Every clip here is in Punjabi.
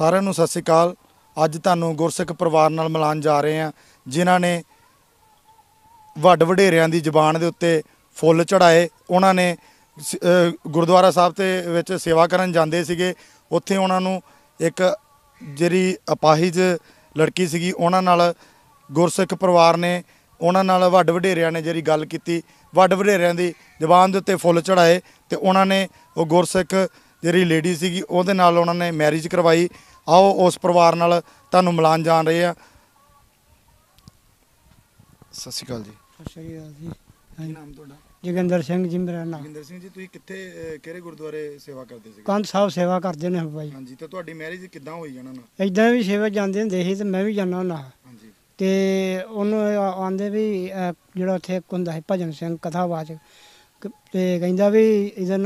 ਸਾਰਿਆਂ ਨੂੰ ਸਤਿ ਸ੍ਰੀ ਅਕਾਲ ਅੱਜ ਤੁਹਾਨੂੰ ਗੁਰਸਿੱਖ ਪਰਿਵਾਰ ਨਾਲ ਮਿਲਾਨ ਜਾ ਰਹੇ ਹਾਂ ਜਿਨ੍ਹਾਂ ਨੇ ਵੱਡ ਵਡੇਰਿਆਂ ਦੀ ਜ਼ੁਬਾਨ ਦੇ ਉੱਤੇ ਫੁੱਲ ਚੜਾਏ ਉਹਨਾਂ ਨੇ ਗੁਰਦੁਆਰਾ ਸਾਹਿਬ ਤੇ ਵਿੱਚ ਸੇਵਾ ਕਰਨ ਜਾਂਦੇ ਸੀਗੇ ਉੱਥੇ ਉਹਨਾਂ ਨੂੰ ਇੱਕ ਜਿਹੜੀ ਅਪਾਹਿਜ ਲੜਕੀ ਸੀਗੀ ਉਹਨਾਂ ਨਾਲ ਗੁਰਸਿੱਖ ਪਰਿਵਾਰ ਨੇ ਉਹਨਾਂ ਨਾਲ ਵੱਡ ਵਡੇਰਿਆਂ ਨੇ ਜਿਹੜੀ ਗੱਲ ਕੀਤੀ ਵੱਡ ਵਡੇਰਿਆਂ ਦੀ ਜ਼ੁਬਾਨ ਦੇ ਉੱਤੇ ਫੁੱਲ ਚੜਾਏ ਤੇ ਉਹਨਾਂ ਨੇ ਉਹ ਗੁਰਸਿੱਖ ਜਿਹੜੀ ਲੇਡੀ ਸੀਗੀ ਉਹਦੇ ਨਾਲ ਉਹਨਾਂ ਨੇ ਮੈਰਿਜ ਕਰਵਾਈ ਆਓ ਉਸ ਪਰਿਵਾਰ ਨਾਲ ਤੁਹਾਨੂੰ ਮਿਲਾਂ ਜਾਣ ਰਹੇ ਆ ਸਤਿ ਸ਼੍ਰੀ ਅਕਾਲ ਜੀ ਸ਼੍ਰੀ ਅਕਾਲ ਜੀ ਕੀ ਨਾਮ ਤੁਹਾਡਾ ਜਗਿੰਦਰ ਸਿੰਘ ਜੀ ਮੇਰਾ ਨਾਮ ਜਗਿੰਦਰ ਸਿੰਘ ਜੀ ਤੁਸੀਂ ਕਿੱਥੇ ਕਿਹੜੇ ਗੁਰਦੁਆਰੇ ਸੇਵਾ ਕਰਦੇ ਸੀ ਕੰਧ ਸਾਹਿਬ ਸੇਵਾ ਕਰਦੇ ਨੇ ਭਾਈ ਹਾਂਜੀ ਤੇ ਤੁਹਾਡੀ ਮੈਰਿਜ ਕਿੱਦਾਂ ਹੋਈ ਜਾਣਾ ਨਾ ਇਦਾਂ ਵੀ ਸੇਵਾ ਜਾਂਦੇ ਹੁੰਦੇ ਸੀ ਤੇ ਮੈਂ ਵੀ ਜਾਂਦਾ ਹੁੰਦਾ ਹਾਂਜੀ ਤੇ ਉਹਨੂੰ ਆਂਦੇ ਵੀ ਜਿਹੜਾ ਉੱਥੇ ਕੁੰਦਾ ਹੈ ਭਜਨ ਸਿੰਘ ਕਥਾਵਾਚ ਤੇ ਕਹਿੰਦਾ ਵੀ ਇਹਦਾ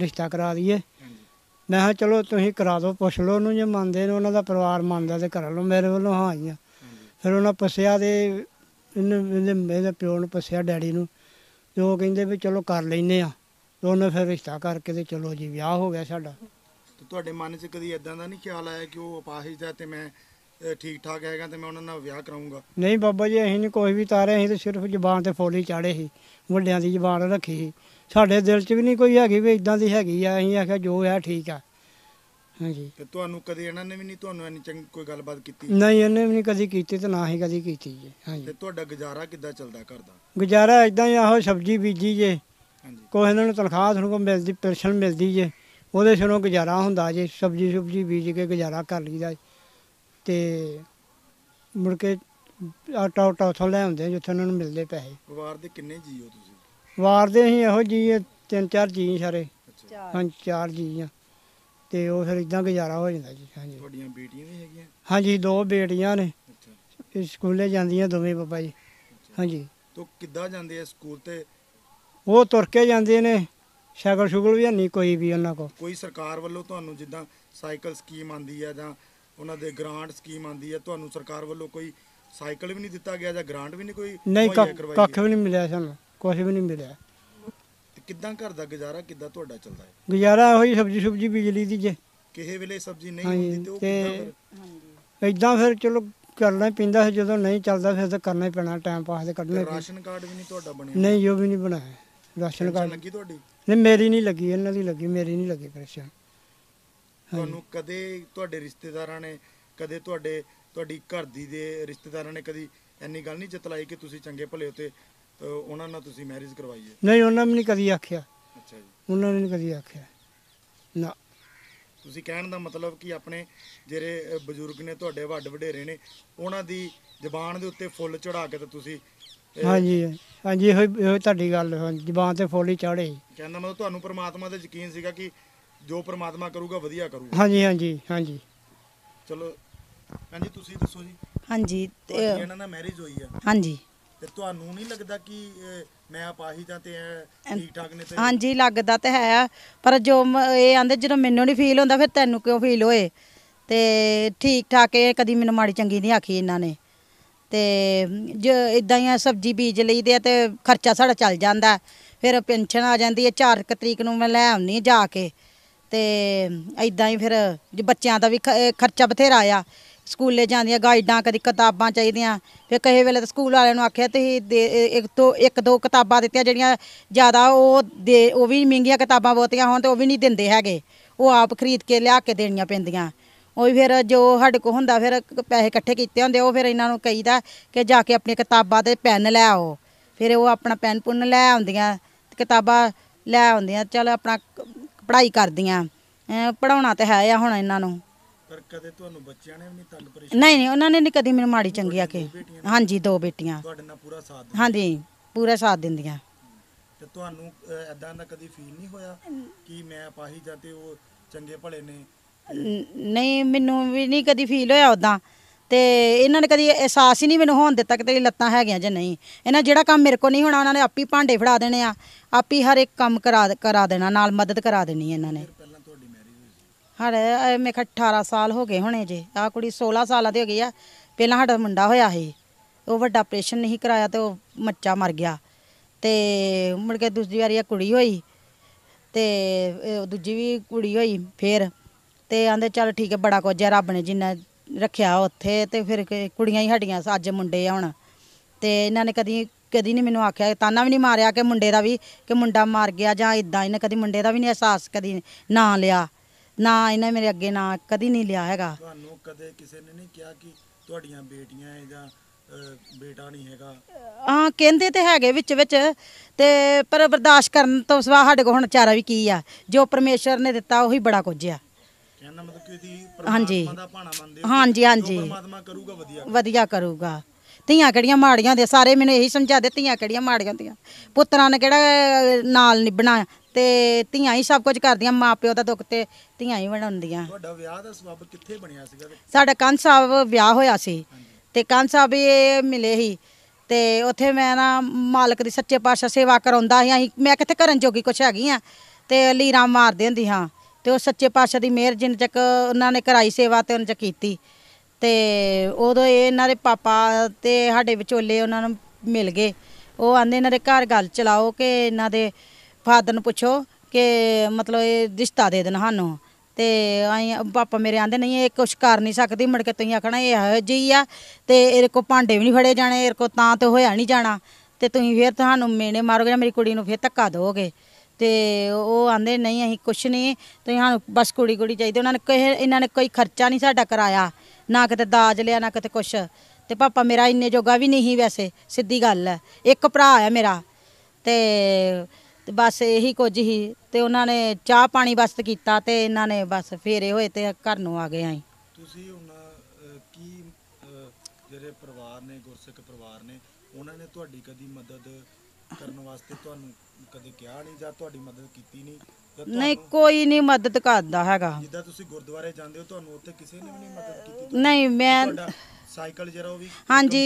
ਰਿਸ਼ਤਾ ਕਰਾ ਦਈਏ ਮੈਂ ਕਿਹਾ ਚਲੋ ਤੁਸੀਂ ਕਰਾ ਦਿਓ ਪੁੱਛ ਲਓ ਉਹਨੂੰ ਜੇ ਮੰਨਦੇ ਨੇ ਉਹਨਾਂ ਦਾ ਪਰਿਵਾਰ ਮੰਨਦਾ ਤੇ ਕਰਾ ਲਓ ਮੇਰੇ ਵੱਲੋਂ ਹਾਂ ਹੀ ਆ ਫਿਰ ਉਹਨਾਂ ਪੁੱਛਿਆ ਦੇ ਇਹਨੇ ਮੇਰੇ ਪਿਓ ਨੂੰ ਪੁੱਛਿਆ ਡੈਡੀ ਨੂੰ ਤੇ ਉਹ ਕਹਿੰਦੇ ਵੀ ਚਲੋ ਕਰ ਲੈਨੇ ਆ ਤੇ ਉਹਨੇ ਫਿਰ ਰਿਸ਼ਤਾ ਕਰਕੇ ਤੇ ਚਲੋ ਜੀ ਵਿਆਹ ਹੋ ਗਿਆ ਸਾਡਾ ਤੇ ਤੁਹਾਡੇ ਮਨ 'ਚ ਕਦੀ ਇਦਾਂ ਦਾ ਨਹੀਂ ਖਿਆਲ ਆਇਆ ਕਿ ਉਹ ਅਪਾਹਿਜ ਦਾ ਤੇ ਮੈਂ ਠੀਕ ਠਾਕ ਹੈਗਾ ਤੇ ਮੈਂ ਉਹਨਾਂ ਨਾਲ ਵਿਆਹ ਕਰਾਉਂਗਾ ਨਹੀਂ ਬਾਬਾ ਜੀ ਅਸੀਂ ਨਹੀਂ ਕੋਈ ਵੀ ਤਾਰੇ ਅਸੀਂ ਤਾਂ ਸਿਰਫ ਜ਼ਬਾਨ ਤੇ ਫੋਲੀ ਚਾੜੇ ਸੀ ਵੱਡਿਆਂ ਦੀ ਜ਼ਬਾਨ ਰੱਖੀ ਸੀ ਸਾਡੇ ਦਿਲ 'ਚ ਵੀ ਨਹੀਂ ਕੋਈ ਹੈਗੀ ਵੀ ਇਦਾਂ ਦੀ ਹੈਗੀ ਆ ਅਸੀਂ ਆਖਿਆ ਜੋ ਹੈ ਠੀਕ ਆ ਹਾਂਜੀ ਤੇ ਤੁਹਾਨੂੰ ਕਦੇ ਇਹਨਾਂ ਨੇ ਵੀ ਨਹੀਂ ਤੁਹਾਨੂੰ ਇੰਨੀ ਚੰਗੀ ਕੋਈ ਗੱਲਬਾਤ ਕੀਤੀ ਨਹੀਂ ਇਹਨੇ ਵੀ ਨਹੀਂ ਕਦੀ ਕੀਤੀ ਤੇ ਨਾ ਹੀ ਕਦੀ ਕੀਤੀ ਜੀ ਹਾਂਜੀ ਤੇ ਤੁਹਾਡਾ ਗੁਜ਼ਾਰਾ ਕਿੱਦਾਂ ਚੱਲਦਾ ਘਰ ਦਾ ਗੁਜ਼ਾਰਾ ਇਦਾਂ ਹੀ ਆਹੋ ਸਬਜ਼ੀ ਬੀਜੀ ਜੇ ਹਾਂਜੀ ਕੋਈ ਇਹਨਾਂ ਨੂੰ ਤਨਖਾਹ ਤੁਹਾਨੂੰ ਕੋ ਮਿਲਦੀ ਪੈਨਸ਼ਨ ਮਿਲਦੀ ਜੇ ਉਹਦੇ ਸਿਰੋਂ ਗੁਜ਼ਾਰਾ ਹੁੰਦਾ ਜੇ ਸਬਜ਼ੀ ਸੁਬਜ਼ੀ ਬੀਜ ਕੇ ਗੁਜ਼ਾਰਾ ਕਰ ਲਈਦਾ ਤੇ ਮੁੜ ਕੇ ਆਟਾ ਉਟਾ ਉਥੋਂ ਲੈ ਆਉਂਦੇ ਜਿੱਥੇ ਉਹਨਾਂ ਨੂੰ ਮਿਲਦੇ ਪੈਸੇ ਪਰਿਵਾਰ ਦੇ ਕਿੰਨੇ ਜੀ ਹੋ ਤੁਸੀਂ ਵਾਰਦੇ ਅਸੀਂ ਇਹੋ ਜੀ ਤਿੰਨ ਚਾਰ ਜੀ ਸਾਰੇ ਹਾਂਜੀ ਚਾਰ ਜੀ ਆ ਤੇ ਉਹ ਫਿਰ ਇਦਾਂ ਗੁਜ਼ਾਰਾ ਹੋ ਜਾਂਦਾ ਜੀ ਹਾਂਜੀ ਤੁਹਾਡੀਆਂ ਬੇਟੀਆਂ ਵੀ ਹੈਗੀਆਂ ਹਾਂਜੀ ਦੋ ਬੇਟੀਆਂ ਨੇ ਅੱਛਾ ਸਕੂਲੇ ਜਾਂਦੀਆਂ ਦੋਵੇਂ ਬਾਬਾ ਜੀ ਹਾਂਜੀ ਤੋ ਕਿੱਦਾਂ ਜਾਂਦੇ ਆ ਸਕੂਲ ਤੇ ਉਹ ਤੁਰ ਕੇ ਜਾਂਦੇ ਨੇ ਸ਼ਗਲ ਸ਼ੁਗਲ ਵੀ ਨਹੀਂ ਕੋਈ ਵੀ ਉਹਨਾਂ ਕੋ ਕੋਈ ਸਰਕਾਰ ਵੱਲੋਂ ਤੁਹਾਨੂੰ ਜਿੱਦਾਂ ਸਾਈਕਲ ਸਕੀਮ ਆਂਦੀ ਆ ਜਾਂ ਉਹਨਾਂ ਦੇ ਗ੍ਰਾਂਟ ਸਕੀਮ ਆਂਦੀ ਆ ਤੁਹਾਨੂੰ ਸਰਕਾਰ ਵੱਲੋਂ ਕੋਈ ਸਾਈਕਲ ਵੀ ਨਹੀਂ ਦਿੱਤਾ ਗਿਆ ਜਾਂ ਗ੍ਰਾਂਟ ਵੀ ਨਹੀਂ ਕੋਈ ਨਹੀਂ ਕੱਖ ਵੀ ਨਹੀਂ ਮਿਲਿਆ ਸਾਨੂੰ ਕੁਝ ਵੀ ਨਹੀਂ ਮਿਲਿਆ ਕਿੱਦਾਂ ਘਰ ਦਾ ਗੁਜ਼ਾਰਾ ਕਿੱਦਾਂ ਤੁਹਾਡਾ ਚੱਲਦਾ ਹੈ ਗੁਜ਼ਾਰਾ ਹੋਈ ਸਬਜੀ ਸੁਬਜੀ ਬਿਜਲੀ ਦੀ ਜੇ ਕਿਸੇ ਵੇਲੇ ਸਬਜ਼ੀ ਨਹੀਂ ਹੁੰਦੀ ਤੇ ਉਹ ਹਾਂਜੀ ਇਦਾਂ ਫਿਰ ਚਲੋ ਕਰਨਾ ਪੈਂਦਾ ਹੈ ਜਦੋਂ ਨਹੀਂ ਚੱਲਦਾ ਫਿਰ ਤਾਂ ਕਰਨਾ ਹੀ ਪੈਣਾ ਟਾਈਮ ਪਾਸ ਦੇ ਕੱਢਣੇ ਰਾਸ਼ਨ ਕਾਰਡ ਵੀ ਨਹੀਂ ਤੁਹਾਡਾ ਬਣਿਆ ਨਹੀਂ ਉਹ ਵੀ ਨਹੀਂ ਬਣਾਇਆ ਰਾਸ਼ਨ ਕਾਰਡ ਲੱਗੀ ਤੁਹਾਡੀ ਨਹੀਂ ਮੇਰੀ ਨਹੀਂ ਲੱਗੀ ਇਹਨਾਂ ਦੀ ਲੱਗੀ ਮੇਰੀ ਨਹੀਂ ਲੱਗੀ ਪਰੇਸ਼ਾਨ ਤੁਹਾਨੂੰ ਕਦੇ ਤੁਹਾਡੇ ਰਿਸ਼ਤੇਦਾਰਾਂ ਨੇ ਕਦੇ ਤੁਹਾਡੇ ਤੁਹਾਡੀ ਘਰ ਦੀ ਦੇ ਰਿਸ਼ਤੇਦਾਰਾਂ ਨੇ ਕਦੀ ਐਨੀ ਗੱਲ ਨਹੀਂ ਚਤਲਾਈ ਕਿ ਤੁਸੀਂ ਚੰਗੇ ਭਲੇ ਹੋ ਤੇ ਉਹਨਾਂ ਨਾਲ ਤੁਸੀਂ ਮੈਰਿਜ ਕਰਵਾਈ ਹੈ ਨਹੀਂ ਉਹਨਾਂ ਨੇ ਨਹੀਂ ਕਦੀ ਆਖਿਆ ਅੱਛਾ ਜੀ ਉਹਨਾਂ ਨੇ ਨਹੀਂ ਕਦੀ ਆਖਿਆ ਨਾ ਤੁਸੀਂ ਕਹਿਣ ਦਾ ਮਤਲਬ ਕਿ ਆਪਣੇ ਜਿਹੜੇ ਬਜ਼ੁਰਗ ਨੇ ਤੁਹਾਡੇ ਵੱਡ ਵਡੇਰੇ ਨੇ ਉਹਨਾਂ ਦੀ ਜ਼ਬਾਨ ਦੇ ਉੱਤੇ ਫੁੱਲ ਚੜਾ ਕੇ ਤਾਂ ਤੁਸੀਂ ਹਾਂਜੀ ਹਾਂਜੀ ਇਹੋ ਤੁਹਾਡੀ ਗੱਲ ਜ਼ਬਾਨ ਤੇ ਫੁੱਲ ਹੀ ਚਾੜੇ ਕਹਿੰਦਾ ਮਤਲਬ ਤੁਹਾਨੂੰ ਪ੍ਰਮਾਤਮਾ ਤੇ ਯਕੀਨ ਸੀਗਾ ਕਿ ਜੋ ਪ੍ਰਮਾਤਮਾ ਕਰੂਗਾ ਵਧੀਆ ਕਰੂਗਾ ਹਾਂਜੀ ਹਾਂਜੀ ਹਾਂਜੀ ਚਲੋ ਹਾਂਜੀ ਤੁਸੀਂ ਦੱਸੋ ਜੀ ਹਾਂਜੀ ਤੇ ਇਹਨਾਂ ਨਾਲ ਮੈਰਿਜ ਹੋਈ ਆ ਹਾਂਜੀ ਤੇ ਤੁਹਾਨੂੰ ਨਹੀਂ ਲੱਗਦਾ ਕਿ ਅਹ, ਮੈਂ ਆਹੀ ਜਾਂ ਤੇ ਠੀਕ ਠਾਕ ਨੇ ਤੇ ਹਾਂਜੀ ਲੱਗਦਾ ਤੇ ਹੈ ਪਰ ਜੋ ਇਹ ਆਂਦੇ ਜਦੋਂ ਮੈਨੂੰ ਨਹੀਂ ਫੀਲ ਹੁੰਦਾ ਫਿਰ ਤੈਨੂੰ ਕਿਉਂ ਫੀਲ ਹੋਏ ਤੇ ਠੀਕ ਠਾਕ ਇਹ ਕਦੀ ਮੈਨੂੰ ਮਾੜੀ ਚੰਗੀ ਨਹੀਂ ਆਖੀ ਇਹਨਾਂ ਨੇ ਤੇ ਜੇ ਇਦਾਂ ਹੀ ਆ ਸਬਜ਼ੀ ਬੀਜ ਲਈਦੇ ਆ ਤੇ ਖਰਚਾ ਸਾਡਾ ਚੱਲ ਜਾਂਦਾ ਫਿਰ ਪੈਨਸ਼ਨ ਆ ਜਾਂਦੀ ਹੈ 4 ਤਰੀਕ ਨੂੰ ਮੈਂ ਲੈ ਆਉਣੀ ਜਾ ਕੇ ਤੇ ਇਦਾਂ ਹੀ ਫਿਰ ਜੇ ਬੱਚਿਆਂ ਦਾ ਵੀ ਖਰਚਾ ਬਥੇਰਾ ਆ ਸਕੂਲੇ ਜਾਂਦੀਆਂ ਗਾਈਡਾਂ ਕਦੀ ਕਿਤਾਬਾਂ ਚਾਹੀਦੀਆਂ ਫਿਰ ਕਹੇ ਵੇਲੇ ਤਾਂ ਸਕੂਲ ਵਾਲਿਆਂ ਨੂੰ ਆਖਿਆ ਤੁਸੀਂ ਇੱਕ ਤੋਂ ਇੱਕ ਦੋ ਕਿਤਾਬਾਂ ਦਿੱਤੀਆਂ ਜਿਹੜੀਆਂ ਜ਼ਿਆਦਾ ਉਹ ਦੇ ਉਹ ਵੀ ਮਹਿੰਗੀਆਂ ਕਿਤਾਬਾਂ ਬਹੁਤੀਆਂ ਹੋਣ ਤੇ ਉਹ ਵੀ ਨਹੀਂ ਦਿੰਦੇ ਹੈਗੇ ਉਹ ਆਪ ਖਰੀਦ ਕੇ ਲਿਆ ਕੇ ਦੇਣੀਆਂ ਪੈਂਦੀਆਂ ਉਹ ਫਿਰ ਜੋ ਸਾਡੇ ਕੋ ਹੁੰਦਾ ਫਿਰ ਪੈਸੇ ਇਕੱਠੇ ਕੀਤੇ ਹੁੰਦੇ ਉਹ ਫਿਰ ਇਹਨਾਂ ਨੂੰ ਕਹੀਦਾ ਕਿ ਜਾ ਕੇ ਆਪਣੀ ਕਿਤਾਬਾਂ ਤੇ ਪੈਨ ਲੈ ਆਓ ਫਿਰ ਉਹ ਆਪਣਾ ਪੈਨ ਪੁੰਨ ਲੈ ਆਉਂਦੀਆਂ ਕਿਤਾਬਾਂ ਲੈ ਆਉਂਦੀਆਂ ਚਲ ਆਪਣਾ ਪੜ੍ਹਾਈ ਕਰਦੀਆਂ ਪੜਾਉਣਾ ਤੇ ਹੈ ਆ ਹੁਣ ਇਹਨਾਂ ਨੂੰ ਪਰ ਕਦੇ ਤੁਹਾਨੂੰ ਬੱਚਿਆਂ ਨੇ ਵੀ ਨਹੀਂ ਤੰਗ ਪਰੇਸ਼ਾਨ ਨਹੀਂ ਨਹੀਂ ਉਹਨਾਂ ਨੇ ਨਹੀਂ ਕਦੀ ਮੈਨੂੰ ਮਾੜੀ ਚੰਗੀ ਆ ਕੇ ਹਾਂਜੀ ਦੋ ਬੇਟੀਆਂ ਤੁਹਾਡੇ ਨਾਲ ਪੂਰਾ ਸਾਥ ਹਾਂਜੀ ਪੂਰਾ ਸਾਥ ਦਿੰਦੀਆਂ ਤੇ ਤੁਹਾਨੂੰ ਐਦਾਂ ਦਾ ਕਦੀ ਫੀਲ ਨਹੀਂ ਹੋਇਆ ਕਿ ਮੈਂ ਪਾਹੀ ਜਾਂ ਤੇ ਉਹ ਚੰਗੇ ਭਲੇ ਨੇ ਨਹੀਂ ਮੈਨੂੰ ਵੀ ਨਹੀਂ ਕਦੀ ਫੀਲ ਹੋਇਆ ਉਦਾਂ ਤੇ ਇਹਨਾਂ ਨੇ ਕਦੀ ਅਹਿਸਾਸ ਹੀ ਨਹੀਂ ਮੈਨੂੰ ਹੋਣ ਦਿੱਤਾ ਕਿ ਤੇਰੀ ਲੱਤਾਂ ਹੈਗੀਆਂ ਜਾਂ ਨਹੀਂ ਇਹਨਾਂ ਜਿਹੜਾ ਕੰਮ ਮੇਰੇ ਕੋਲ ਨਹੀਂ ਹੋਣਾ ਉਹਨਾਂ ਨੇ ਆਪੀ ਭਾਂਡੇ ਫੜਾ ਦੇਣੇ ਆ ਆਪੀ ਹਰ ਇੱਕ ਕੰਮ ਕਰਾ ਕਰਾ ਦੇਣਾ ਨਾਲ ਮਦਦ ਕਰਾ ਦੇਣੀ ਇਹਨਾਂ ਨੇ ਸਾਡੇ ਇਹ ਮੇਰੇ 18 ਸਾਲ ਹੋ ਗਏ ਹੋਣੇ ਜੇ ਆ ਕੁੜੀ 16 ਸਾਲਾਂ ਦੀ ਹੋ ਗਈ ਆ ਪਹਿਲਾਂ ਸਾਡਾ ਮੁੰਡਾ ਹੋਇਆ ਸੀ ਉਹ ਵੱਡਾ ਆਪਰੇਸ਼ਨ ਨਹੀਂ ਕਰਾਇਆ ਤੇ ਉਹ ਮੱਚਾ ਮਰ ਗਿਆ ਤੇ ਮੁੜ ਕੇ ਦੂਜੀ ਵਾਰੀ ਆ ਕੁੜੀ ਹੋਈ ਤੇ ਦੂਜੀ ਵੀ ਕੁੜੀ ਹੋਈ ਫੇਰ ਤੇ ਆਂਦੇ ਚੱਲ ਠੀਕ ਹੈ ਬੜਾ ਕੁਝ ਹੈ ਰੱਬ ਨੇ ਜਿੰਨਾ ਰੱਖਿਆ ਉੱਥੇ ਤੇ ਫਿਰ ਕੁੜੀਆਂ ਹੀ ਸਾਡੀਆਂ ਅੱਜ ਮੁੰਡੇ ਆ ਹੁਣ ਤੇ ਇਹਨਾਂ ਨੇ ਕਦੀ ਕਦੀ ਨਹੀਂ ਮੈਨੂੰ ਆਖਿਆ ਤਾਨਾ ਵੀ ਨਹੀਂ ਮਾਰਿਆ ਕਿ ਮੁੰਡੇ ਦਾ ਵੀ ਕਿ ਮੁੰਡਾ ਮਰ ਗਿਆ ਜਾਂ ਇਦਾਂ ਇਹਨੇ ਕਦੀ ਮੁੰਡੇ ਦਾ ਵੀ ਨਹੀਂ ਅਹਿਸਾਸ ਕਦੀ ਨਾ ਲਿਆ ਨਾ ਇਹਨੇ ਮੇਰੇ ਅੱਗੇ ਨਾ ਕਦੀ ਨਹੀਂ ਲਿਆ ਹੈਗਾ ਤੁਹਾਨੂੰ ਕਦੇ ਕਿਸੇ ਨੇ ਨਹੀਂ ਕਿਹਾ ਕਿ ਤੁਹਾਡੀਆਂ ਬੇਟੀਆਂ ਐ ਜਾਂ ਬੇਟਾ ਨਹੀਂ ਹੈਗਾ ਹਾਂ ਕਹਿੰਦੇ ਤੇ ਹੈਗੇ ਵਿੱਚ ਵਿੱਚ ਤੇ ਪਰ ਬਰਦਾਸ਼ਤ ਕਰਨ ਤੋਂ ਸਵਾ ਸਾਡੇ ਕੋਲ ਹੁਣ ਚਾਰਾ ਵੀ ਕੀ ਆ ਜੋ ਪਰਮੇਸ਼ਰ ਨੇ ਦਿੱਤਾ ਉਹੀ ਬੜਾ ਕੁਝ ਆ ਕਹਿੰਦਾ ਮਤਲਬ ਕਿ ਤੁਸੀਂ ਪਰਮਾਤਮਾ ਦਾ ਭਾਣਾ ਮੰਨਦੇ ਹੋ ਹਾਂਜੀ ਹਾਂਜੀ ਪਰਮਾਤਮਾ ਕਰੂਗਾ ਵਧੀਆ ਵਧੀਆ ਕਰੂਗਾ ਧੀਆਂ ਕਿਹੜੀਆਂ ਮਾੜੀਆਂ ਦੇ ਸਾਰੇ ਮੈਨੂੰ ਇਹੀ ਸਮਝਾ ਦਿੱਤੀਆਂ ਕਿਹੜੀਆਂ ਮਾੜੀਆਂ ਹੁੰਦੀਆਂ ਪੁੱਤਰਾਂ ਨੇ ਕਿਹੜਾ ਨਾਲ ਨਿਭਣਾ ਤੇ ਧੀਆਂ ਹੀ ਸਭ ਕੁਝ ਕਰਦੀਆਂ ਮਾਪਿਓ ਦਾ ਦੁੱਖ ਤੇ ਧੀਆਂ ਹੀ ਬਣਾਉਂਦੀਆਂ ਤੁਹਾਡਾ ਵਿਆਹ ਦਾ ਸਬਬ ਕਿੱਥੇ ਬਣਿਆ ਸੀਗਾ ਸਾਡਾ ਕੰਨ ਸਾਹਿਬ ਵਿਆਹ ਹੋਇਆ ਸੀ ਤੇ ਕੰਨ ਸਾਹਿਬ ਇਹ ਮਿਲੇ ਸੀ ਤੇ ਉੱਥੇ ਮੈਂ ਨਾ ਮਾਲਕ ਦੀ ਸੱਚੇ ਪਾਤਸ਼ਾਹ ਸੇਵਾ ਕਰਾਉਂਦਾ ਸੀ ਅਸੀਂ ਮੈਂ ਕਿੱਥੇ ਕਰਨ ਜੋਗੀ ਕੁਛ ਹੈਗੀ ਆ ਤੇ ਲੀਰਾ ਮਾਰਦੇ ਹੁੰਦੀ ਹਾਂ ਤੇ ਉਹ ਸੱਚੇ ਪਾਤਸ਼ਾਹ ਦੀ ਮਿਹਰ ਜਿੰਨ ਤੱਕ ਉਹਨਾਂ ਨੇ ਕਰਾਈ ਸੇਵਾ ਤੇ ਉਹਨਾਂ ਚ ਕੀਤੀ ਤੇ ਉਦੋਂ ਇਹ ਇਹਨਾਂ ਦੇ ਪਾਪਾ ਤੇ ਸਾਡੇ ਵਿਚੋਲੇ ਉਹਨਾਂ ਨੂੰ ਮਿਲ ਗਏ ਉਹ ਆਂਦੇ ਇਹਨਾਂ ਦੇ ਘਰ ਗੱਲ ਚਲਾਓ ਕਿ ਇਹਨਾਂ ਦੇ ਫਾਦਰ ਨੂੰ ਪੁੱਛੋ ਕਿ ਮਤਲਬ ਇਹ ਰਿਸ਼ਤਾ ਦੇ ਦੇਣ ਸਾਨੂੰ ਤੇ ਆਈ ਪਾਪਾ ਮੇਰੇ ਆਂਦੇ ਨਹੀਂ ਇਹ ਕੁਛ ਕਰ ਨਹੀਂ ਸਕਦੀ ਮੜ ਕੇ ਤੁਸੀਂ ਆਖਣਾ ਇਹ ਇਹੋ ਜਿਹੀ ਆ ਤੇ ਇਹਦੇ ਕੋ ਭਾਂਡੇ ਵੀ ਨਹੀਂ ਫੜੇ ਜਾਣੇ ਇਹਦੇ ਕੋ ਤਾਂ ਤੇ ਹੋਇਆ ਨਹੀਂ ਜਾਣਾ ਤੇ ਤੁਸੀਂ ਫੇਰ ਤੁਹਾਨੂੰ ਮੇਨੇ ਮਾਰੋਗੇ ਮੇਰੀ ਕੁੜੀ ਨੂੰ ਫੇਰ ਧੱਕਾ ਦੋਗੇ ਤੇ ਉਹ ਆਂਦੇ ਨਹੀਂ ਅਸੀਂ ਕੁਛ ਨਹੀਂ ਤੁਸੀਂ ਸਾਨੂੰ ਬਸ ਕੁੜੀ ਕੁੜੀ ਚਾਹੀਦੀ ਉਹਨਾਂ ਨੇ ਕਿਸੇ ਇਹਨਾਂ ਨੇ ਕੋਈ ਖਰਚਾ ਨਹੀਂ ਸਾਡਾ ਕਰਾਇਆ ਨਾ ਕਿਤੇ ਦਾਜ ਲਿਆ ਨਾ ਕਿਤੇ ਕੁਛ ਤੇ ਪਾਪਾ ਮੇਰਾ ਇੰਨੇ ਜੋਗਾ ਵੀ ਨਹੀਂ ਵੈਸੇ ਸਿੱਧੀ ਗੱਲ ਹੈ ਇੱਕ ਭਰਾ ਆ ਮੇਰਾ ਤੇ ਤੇ ਬਸ ਇਹੀ ਕੁਝ ਹੀ ਤੇ ਉਹਨਾਂ ਨੇ ਚਾਹ ਪਾਣੀ ਵਸਤ ਕੀਤਾ ਤੇ ਇਹਨਾਂ ਨੇ ਬਸ ਫੇਰੇ ਹੋਏ ਤੇ ਘਰ ਨੂੰ ਆ ਗਏ ਆਂ ਤੁਸੀਂ ਉਹਨਾਂ ਕੀ ਜਿਹੜੇ ਪਰਿਵਾਰ ਨੇ ਗੁਰਸਿੱਖ ਪਰਿਵਾਰ ਨੇ ਉਹਨਾਂ ਨੇ ਤੁਹਾਡੀ ਕਦੀ ਮਦਦ ਕਰਨ ਵਾਸਤੇ ਤੁਹਾਨੂੰ ਕਦੇ ਕਿਹਾ ਨਹੀਂ ਜਾਂ ਤੁਹਾਡੀ ਮਦਦ ਕੀਤੀ ਨਹੀਂ ਨਹੀਂ ਕੋਈ ਨਹੀਂ ਮਦਦ ਕਰਦਾ ਹੈਗਾ ਜਿੱਦਾਂ ਤੁਸੀਂ ਗੁਰਦੁਆਰੇ ਜਾਂਦੇ ਹੋ ਤੁਹਾਨੂੰ ਉੱਥੇ ਕਿਸੇ ਨੇ ਵੀ ਨਹੀਂ ਮਦਦ ਕੀਤੀ ਨਹੀਂ ਮੈਂ ਸਾਈਕਲ ਜਿਹੜਾ ਉਹ ਵੀ ਹਾਂਜੀ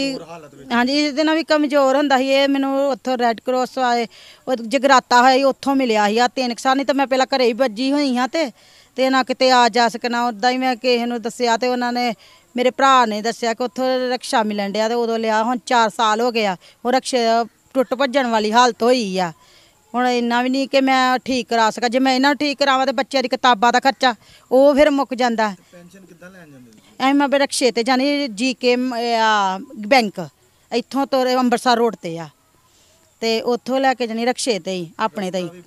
ਹਾਂਜੀ ਇਸ ਦਿਨ ਵੀ ਕਮਜ਼ੋਰ ਹੁੰਦਾ ਸੀ ਇਹ ਮੈਨੂੰ ਉੱਥੋਂ ਰੈੱਡ ਕਰਾਸ ਆਏ ਉਹ ਜਗਰਾਤਾ ਹੋਇਆ ਸੀ ਉੱਥੋਂ ਮਿਲਿਆ ਸੀ ਆ ਤਿੰਨ ਸਾਲ ਨਹੀਂ ਤਾਂ ਮੈਂ ਪਹਿਲਾਂ ਘਰੇ ਹੀ ਵੱਜੀ ਹੋਈ ਹਾਂ ਤੇ ਤੇ ਨਾ ਕਿਤੇ ਆ ਜਾ ਸਕਣਾ ਉਦਾਂ ਹੀ ਮੈਂ ਕਿਸੇ ਨੂੰ ਦੱਸਿਆ ਤੇ ਉਹਨਾਂ ਨੇ ਮੇਰੇ ਭਰਾ ਨੇ ਦੱਸਿਆ ਕਿ ਉੱਥੋਂ ਰਕਸ਼ਾ ਮਿਲਣ ਡਿਆ ਤੇ ਉਦੋਂ ਲਿਆ ਹੁਣ 4 ਸਾਲ ਹੋ ਗਿਆ ਉਹ ਰਕਸ਼ਾ ਟੁੱਟ ਭੱਜਣ ਵਾਲੀ ਹਾਲਤ ਹੋਈ ਆ ਹੁਣ ਇੰਨਾ ਵੀ ਨਹੀਂ ਕਿ ਮੈਂ ਠੀਕ ਕਰਾ ਸਕਾਂ ਜੇ ਮੈਂ ਇਹਨਾਂ ਨੂੰ ਠੀਕ ਕਰਾਵਾਂ ਤੇ ਬੱਚਿਆਂ ਦੀ ਕਿਤਾਬਾਂ ਦਾ ਖਰਚਾ ਉਹ ਫਿਰ ਮੁੱਕ ਜਾਂਦਾ ਪੈਨਸ਼ਨ ਕਿੱਦਾਂ ਲੈਣ ਜਾਂਦੇ ਐ ਮੈਂ ਬਰਖਸ਼ੇ ਤੇ ਜਾਨੀ ਜੀਕੇ ਬੈਂਕ ਇੱਥੋਂ ਤੋਂ ਅੰਮ੍ਰਿਤਸਰ ਰੋਡ ਤੇ ਆ ਤੇ ਉੱਥੋਂ ਲੈ ਕੇ ਜਾਨੀ ਰਖਸ਼ੇ ਤੇ ਹੀ ਆਪਣੇ ਤੇ ਹੀ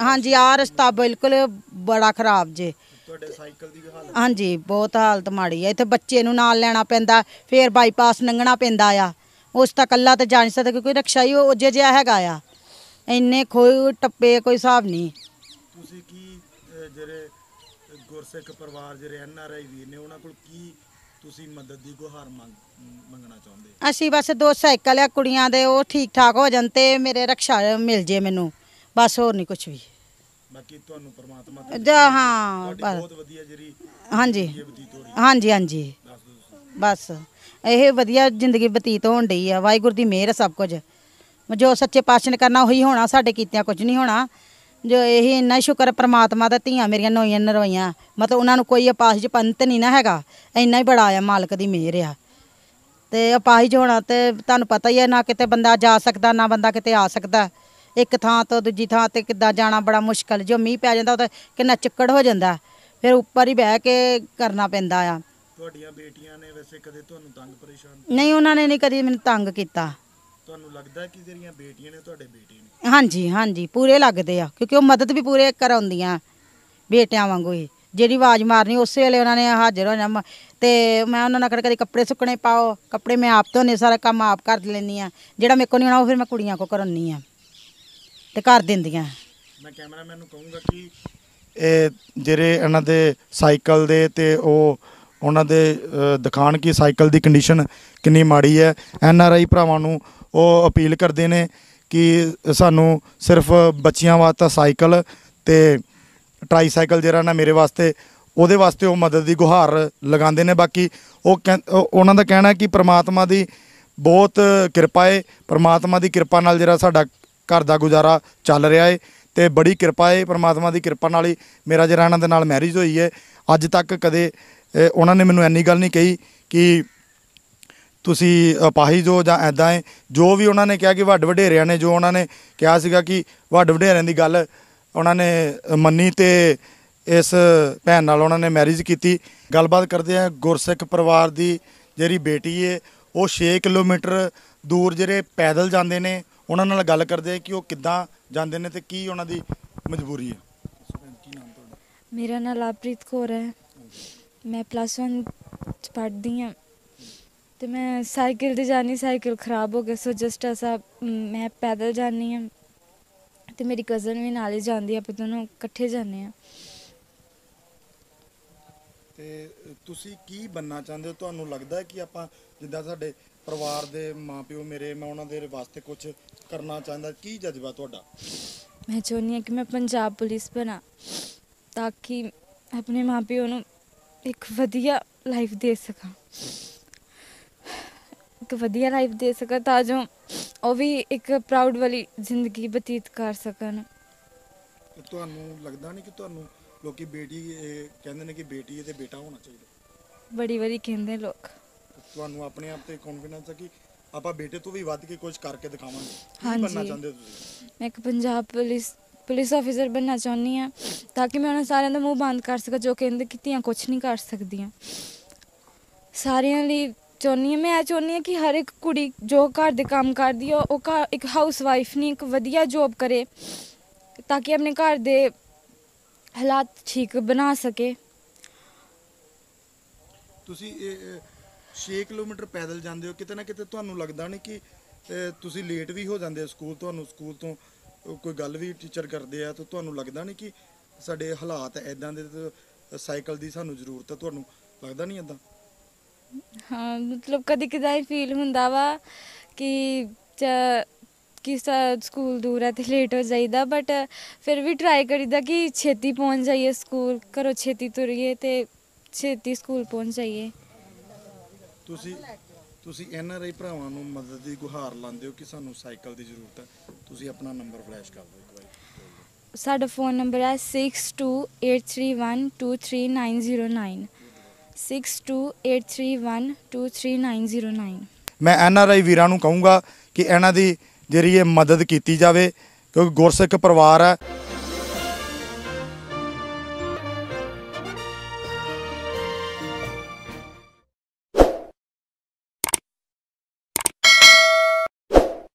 ਹਾਂਜੀ ਆ ਰਸਤਾ ਬਿਲਕੁਲ ਬੜਾ ਖਰਾਬ ਜੇ ਤੁਹਾਡੇ ਸਾਈਕਲ ਦੀ ਹਾਲਤ ਹਾਂਜੀ ਬਹੁਤ ਹਾਲਤ ਮਾੜੀ ਹੈ ਇੱਥੇ ਬੱਚੇ ਨੂੰ ਨਾਲ ਲੈਣਾ ਪੈਂਦਾ ਫੇਰ ਬਾਈਪਾਸ ਲੰਘਣਾ ਪੈਂਦਾ ਆ ਉਸ ਤੱਕ ਕੱਲਾ ਤੇ ਜਾਣ ਨਹੀਂ ਸਕਦਾ ਕਿਉਂਕਿ ਰਕਸ਼ਾ ਹੀ ਉਹ ਜੇ ਜਿਆ ਹੈਗਾ ਆ ਇੰਨੇ ਖੋਏ ਟੱਪੇ ਕੋਈ ਹਿਸਾਬ ਨਹੀਂ ਤੁਸੀਂ ਕੀ ਜਿਹੜੇ ਗੁਰਸਿੱਖ ਪਰਿਵਾਰ ਜਿਹੜੇ ਐਨ ਆਰ ਆਈ ਵੀਰ ਨੇ ਉਹਨਾਂ ਕੋਲ ਕੀ ਤੁਸੀਂ ਮਦਦ ਦੀ ਗੁਹਾਰ ਮੰਗ ਮੰਗਣਾ ਚਾਹੁੰਦੇ ਅਸੀਂ ਬਸ ਦੋ ਸਾਈਕਲ ਆ ਕੁੜੀਆਂ ਦੇ ਉਹ ਠੀਕ ਠਾਕ ਹੋ ਜਾਣ ਤੇ ਮੇਰੇ ਰਕਸ਼ਾ ਮਿਲ ਜੇ ਮੈਨੂੰ ਬਸ ਹੋਰ ਨਹੀਂ ਕੁਝ ਵੀ ਬਾਕੀ ਤੁਹਾਨੂੰ ਪਰਮਾਤਮਾ ਤੇ ਜਾ ਹਾਂ ਬਹੁਤ ਵਧੀਆ ਜਿਹੜੀ ਹਾਂਜੀ ਹਾਂਜੀ ਹਾਂਜੀ ਬਸ ਇਹ ਵਧੀਆ ਜ਼ਿੰਦਗੀ ਬਤੀਤ ਹੋਣ ਢਈ ਆ ਵਾਹਿਗੁਰੂ ਦੀ ਮਿਹਰ ਸਭ ਕੁਝ ਜੋ ਸੱਚੇ ਪਾਤਸ਼ਾਹ ਨੇ ਕਰਨਾ ਉਹੀ ਹੋਣਾ ਸਾਡੇ ਕੀਤਿਆਂ ਕੁਝ ਨਹੀਂ ਹੋਣਾ ਜੋ ਇਹ ਇੰਨਾ ਸ਼ੁਕਰ ਪ੍ਰਮਾਤਮਾ ਦਾ ਧੀਆਂ ਮੇਰੀਆਂ ਨੋਈਆਂ ਨਰਵਾਈਆਂ ਮਤਲਬ ਉਹਨਾਂ ਨੂੰ ਕੋਈ ਅਪਾਹਜ ਪੰਤ ਨਹੀਂ ਨਾ ਹੈਗਾ ਇੰਨਾ ਹੀ ਬੜਾ ਆ ਮਾਲਕ ਦੀ ਮਿਹਰ ਆ ਤੇ ਅਪਾਹਜ ਹੋਣਾ ਤੇ ਤੁਹਾਨੂੰ ਪਤਾ ਹੀ ਹੈ ਨਾ ਕਿਤੇ ਬੰਦਾ ਜਾ ਸਕਦਾ ਨਾ ਬੰਦਾ ਕਿਤੇ ਆ ਸਕਦਾ ਇੱਕ ਥਾਂ ਤੋਂ ਦੂਜੀ ਥਾਂ ਤੇ ਕਿੱਦਾਂ ਜਾਣਾ ਬੜਾ ਮੁਸ਼ਕਲ ਜੋ ਮੀਂਹ ਪੈ ਜਾਂਦਾ ਉਹ ਤਾਂ ਕਿੰਨਾ ਚਿੱਕੜ ਹੋ ਜਾਂਦਾ ਫਿਰ ਉੱਪਰ ਹੀ ਬਹਿ ਕੇ ਕਰਨਾ ਪੈਂਦਾ ਆ ਤੁਹਾਡੀਆਂ ਬੇਟੀਆਂ ਨੇ ਵੈਸੇ ਕਦੇ ਤੁਹਾਨੂੰ ਤੰਗ ਪਰੇਸ਼ਾਨ ਨਹੀਂ ਉਹਨਾਂ ਨੇ ਨਹੀਂ ਕਦੀ ਮੈਨੂੰ ਤੰਗ ਕੀਤਾ ਤੁਹਾਨੂੰ ਲੱਗਦਾ ਕਿ ਜਿਹੜੀਆਂ ਬੇਟੀਆਂ ਨੇ ਤੁਹਾਡੇ ਬੇਟੇ ਨੇ ਹਾਂਜੀ ਹਾਂਜੀ ਪੂਰੇ ਲੱਗਦੇ ਆ ਕਿਉਂਕਿ ਉਹ ਮਦਦ ਵੀ ਪੂਰੇ ਕਰਾਉਂਦੀਆਂ ਬੇਟਿਆਂ ਵਾਂਗੂ ਹੀ ਜਿਹੜੀ ਆਵਾਜ਼ ਮਾਰਨੀ ਉਸੇ ਵੇਲੇ ਉਹਨਾਂ ਨੇ ਹਾਜ਼ਰ ਹੋ ਜਾਣਾ ਤੇ ਮੈਂ ਉਹਨਾਂ ਨਾਲ ਕਦੇ ਕੱਪੜੇ ਸੁੱਕਣੇ ਪਾਓ ਕੱਪੜੇ ਮੈਂ ਆਪ ਧੋਨੇ ਸਾਰਾ ਕੰਮ ਆਪ ਕਰ ਲੈਂਦੀ ਆ ਜਿਹੜਾ ਮੇਰੇ ਕੋਲ ਨਹੀਂ ਆਉਣਾ ਉਹ ਫਿਰ ਮੈਂ ਕੁੜੀਆਂ ਕੋ ਕਰਨੀ ਆ ਤੇ ਕਰ ਦਿੰਦੀਆਂ ਮੈਂ ਕੈਮਰਾਮੈਨ ਨੂੰ ਕਹੂੰਗਾ ਕਿ ਇਹ ਜਿਹੜੇ ਇਹਨਾਂ ਦੇ ਸਾਈਕਲ ਦੇ ਤੇ ਉਹ ਉਹਨਾਂ ਦੇ ਦੁਕਾਨ ਕੀ ਸਾਈਕਲ ਦੀ ਕੰਡੀਸ਼ਨ ਕਿੰਨੀ ਮਾੜੀ ਹੈ ਐਨ ਆਰ ਆਈ ਭਰਾਵਾਂ ਨੂੰ ਉਹ ਅਪੀਲ ਕਰਦੇ ਨੇ ਕਿ ਸਾਨੂੰ ਸਿਰਫ ਬੱਚਿਆਂ ਵਾਸਤੇ ਸਾਈਕਲ ਤੇ ਟ੍ਰਾਈਸਾਈਕਲ ਜਿਹੜਾ ਨਾ ਮੇਰੇ ਵਾਸਤੇ ਉਹਦੇ ਵਾਸਤੇ ਉਹ ਮਦਦ ਦੀ ਗੁਹਾਰ ਲਗਾਉਂਦੇ ਨੇ ਬਾਕੀ ਉਹ ਉਹਨਾਂ ਦਾ ਕਹਿਣਾ ਕਿ ਪ੍ਰਮਾਤਮਾ ਦੀ ਬਹੁਤ ਕਿਰਪਾ ਹੈ ਪ੍ਰਮਾਤਮਾ ਦੀ ਕਿਰਪਾ ਨਾਲ ਜਿਹੜਾ ਸਾਡਾ ਘਰ ਦਾ ਗੁਜ਼ਾਰਾ ਚੱਲ ਰਿਹਾ ਹੈ ਤੇ ਬੜੀ ਕਿਰਪਾ ਹੈ ਪ੍ਰਮਾਤਮਾ ਦੀ ਕਿਰਪਾ ਨਾਲ ਹੀ ਮੇਰਾ ਜਿਹੜਾ ਇਹਨਾਂ ਦੇ ਨਾਲ ਮੈਰਿਜ ਹੋਈ ਹੈ ਅੱਜ ਤੱਕ ਕਦੇ ਉਹਨਾਂ ਨੇ ਮੈਨੂੰ ਐਨੀ ਗੱਲ ਨਹੀਂ ਕਹੀ ਕਿ ਤੁਸੀਂ ਪਾਹੀ ਜੋ ਜਾਂ ਐਦਾਂ ਹੈ ਜੋ ਵੀ ਉਹਨਾਂ ਨੇ ਕਿਹਾ ਕਿ ਵੱਡ ਵਡੇਰਿਆਂ ਨੇ ਜੋ ਉਹਨਾਂ ਨੇ ਕਿਹਾ ਸੀਗਾ ਕਿ ਵੱਡ ਵਡੇਰਿਆਂ ਦੀ ਗੱਲ ਉਹਨਾਂ ਨੇ ਮੰਨੀ ਤੇ ਇਸ ਭੈਣ ਨਾਲ ਉਹਨਾਂ ਨੇ ਮੈਰਿਜ ਕੀਤੀ ਗੱਲਬਾਤ ਕਰਦੇ ਆ ਗੁਰਸਿੱਖ ਪਰਿਵਾਰ ਦੀ ਜਿਹੜੀ ਬੇਟੀ ਏ ਉਹ 6 ਕਿਲੋਮੀਟਰ ਦੂਰ ਜਿਹੜੇ ਪੈਦਲ ਜਾਂਦੇ ਨੇ ਉਹਨਾਂ ਨਾਲ ਗੱਲ ਕਰਦੇ ਆ ਕਿ ਉਹ ਕਿੱਦਾਂ ਜਾਂਦੇ ਨੇ ਤੇ ਕੀ ਉਹਨਾਂ ਦੀ ਮਜਬੂਰੀ ਹੈ ਮੇਰਾ ਨਾਮ ਲਾਪ੍ਰੀਤ ਕੌਰ ਹੈ ਮੈਂ ਪਲੱਸ 1 ਚ ਪੜ੍ਹਦੀ ਹਾਂ ਤੇ ਮੈਂ ਸਾਈਕਲ ਤੇ ਜਾਣੀ ਸਾਈਕਲ ਖਰਾਬ ਹੋ ਗਿਆ ਸੋ ਜਸਟ ਐਸਾ ਮੈਂ ਪੈਦਲ ਜਾਣੀ ਆ ਤੇ ਮੇਰੀ ਕਜ਼ਨ ਵੀ ਨਾਲ ਹੀ ਜਾਂਦੀ ਆ ਪਰ ਦੋਨੋਂ ਇਕੱਠੇ ਜਾਂਦੇ ਆ ਤੇ ਤੁਸੀਂ ਕੀ ਬੰਨਾ ਚਾਹੁੰਦੇ ਹੋ ਤੁਹਾਨੂੰ ਲੱਗਦਾ ਕਿ ਆਪਾਂ ਜਿੱਦਾਂ ਸਾਡੇ ਪਰਿਵਾਰ ਦੇ ਮਾਪਿਓ ਮੇਰੇ ਮੈਂ ਉਹਨਾਂ ਦੇ ਵਾਸਤੇ ਕੁਝ ਕਰਨਾ ਚਾਹੁੰਦਾ ਕੀ ਜਜ਼ਬਾ ਤੁਹਾਡਾ ਮੈਂ ਚਾਹੁੰਦੀ ਹਾਂ ਕਿ ਮੈਂ ਪੰਜਾਬ ਪੁਲਿਸ ਬਣਾ ਤਾਂ ਕਿ ਆਪਣੇ ਮਾਪਿਓ ਨੂੰ ਇੱਕ ਵਧੀਆ ਲਾਈਫ ਦੇ ਸਕਾਂ ਇੱਕ ਵਧੀਆ ਲਾਈਫ ਦੇ ਸਕਣ ਤਾਂ ਜੋ ਉਹ ਵੀ ਇੱਕ ਪ੍ਰਾਊਡ ਵਾਲੀ ਜ਼ਿੰਦਗੀ ਬਤੀਤ ਕਰ ਸਕਣ ਤੁਹਾਨੂੰ ਲੱਗਦਾ ਨਹੀਂ ਕਿ ਤੁਹਾਨੂੰ ਲੋਕੀ ਬੇਟੀ ਇਹ ਕਹਿੰਦੇ ਨੇ ਕਿ ਬੇਟੀ ਹੈ ਤੇ ਬੇਟਾ ਹੋਣਾ ਚਾਹੀਦਾ ਬੜੀ ਵਾਰੀ ਕਹਿੰਦੇ ਲੋਕ ਤੁਹਾਨੂੰ ਆਪਣੇ ਆਪ ਤੇ ਕੌਨਫੀਡੈਂਸ ਹੈ ਕਿ ਆਪਾਂ ਬੇਟੇ ਤੋਂ ਵੀ ਵੱਧ ਕੇ ਕੁਝ ਕਰਕੇ ਦਿਖਾਵਾਂਗੇ ਕੀ ਬੰਨਾ ਚਾਹੁੰਦੇ ਤੁਸੀਂ ਮੈਂ ਇੱਕ ਪੰਜਾਬ ਪੁਲਿਸ ਪੁਲਿਸ ਆਫੀਸਰ ਬੰਨਾ ਚਾਹੁੰਦੀ ਆ ਤਾਂ ਕਿ ਮੈਂ ਉਹਨਾਂ ਸਾਰਿਆਂ ਦਾ ਮੂੰਹ ਬੰਦ ਕਰ ਸਕਾਂ ਜੋ ਕਹਿੰਦੇ ਕਿ ਧੀਆਂ ਕੁਝ ਨਹੀਂ ਕਰ ਸਕਦੀਆਂ ਸਾਰਿਆਂ ਲਈ ਚਾਹੁੰਦੀ ਹਾਂ ਮੈਂ ਇਹ ਚਾਹੁੰਦੀ ਹਾਂ ਕਿ ਹਰ ਇੱਕ ਕੁੜੀ ਜੋ ਘਰ ਦੇ ਕੰਮ ਕਰਦੀ ਹੋ ਉਹ ਇੱਕ ਹਾਊਸ ਵਾਈਫ ਨਹੀਂ ਇੱਕ ਵਧੀਆ ਜੌਬ ਕਰੇ ਤਾਂ ਕਿ ਆਪਣੇ ਘਰ ਦੇ ਹਾਲਾਤ ਠੀਕ ਬਣਾ ਸਕੇ ਤੁਸੀਂ ਇਹ 6 ਕਿਲੋਮੀਟਰ ਪੈਦਲ ਜਾਂਦੇ ਹੋ ਕਿਤੇ ਨਾ ਕਿਤੇ ਤੁਹਾਨੂੰ ਲੱਗਦਾ ਨਹੀਂ ਕਿ ਤੁਸੀਂ ਲੇਟ ਵੀ ਹੋ ਜਾਂਦੇ ਹੋ ਸਕੂਲ ਤੁਹਾਨੂੰ ਸਕੂਲ ਤੋਂ ਕੋਈ ਗੱਲ ਵੀ ਟੀਚਰ ਕਰਦੇ ਆ ਤਾਂ ਤੁਹਾਨੂੰ ਲੱਗਦਾ ਨਹੀਂ ਕਿ ਸਾਡੇ ਹਾਲਾਤ ਐਦਾਂ ਦੇ ਸਾਈਕਲ ਦੀ ਸਾਨੂੰ ਜ਼ਰੂਰਤ ਹੈ ਤੁਹਾਨੂੰ ਲੱਗਦਾ ਨਹੀਂ ਐਦਾਂ ਹਾਂ ਮਤਲਬ ਕਦੀ ਕਦਾਈ ਫੀਲ ਹੁੰਦਾ ਵਾ ਕਿ ਚ- ਕਿ ਸਕੂਲ ਦੂਰ ਹੈ ਤੇ ਲੇਟ ਹੋ ਜਾਈਦਾ ਬਟ ਫਿਰ ਵੀ ਟਰਾਈ ਕਰੀਦਾ ਕਿ ਛੇਤੀ ਪਹੁੰਚ ਜਾਈਏ ਸਕੂਲ ਕਰੋ ਛੇਤੀ ਤੁਰੀਏ ਤੇ ਛੇਤੀ ਸਕੂਲ ਪਹੁੰਚ ਜਾਈਏ ਤੁਸੀਂ ਤੁਸੀਂ ਇਹਨਾਂ ਰਹੀ ਭਰਾਵਾਂ ਨੂੰ ਮਦਦ ਦੀ ਗੁਹਾਰ ਲਾਉਂਦੇ ਹੋ ਕਿ ਸਾਨੂੰ ਸਾਈਕਲ ਦੀ ਜ਼ਰੂਰਤ ਹੈ ਤੁਸੀਂ ਆਪਣਾ ਨੰਬਰ ਫਲੈਸ਼ ਕਰ ਦਿਓ ਇੱਕ ਵਾਰੀ ਸਾਡਾ ਫੋਨ ਨੰਬਰ ਹੈ 6283123909 6283123909 ਮੈਂ ਐਨ ਆਰ ਆਈ ਵੀਰਾਂ ਨੂੰ ਕਹੂੰਗਾ ਕਿ ਇਹਨਾਂ ਦੀ ਜਿਹੜੀ ਇਹ ਮਦਦ ਕੀਤੀ ਜਾਵੇ ਕਿਉਂਕਿ ਗੁਰਸਿੱਖ ਪਰਿਵਾਰ ਹੈ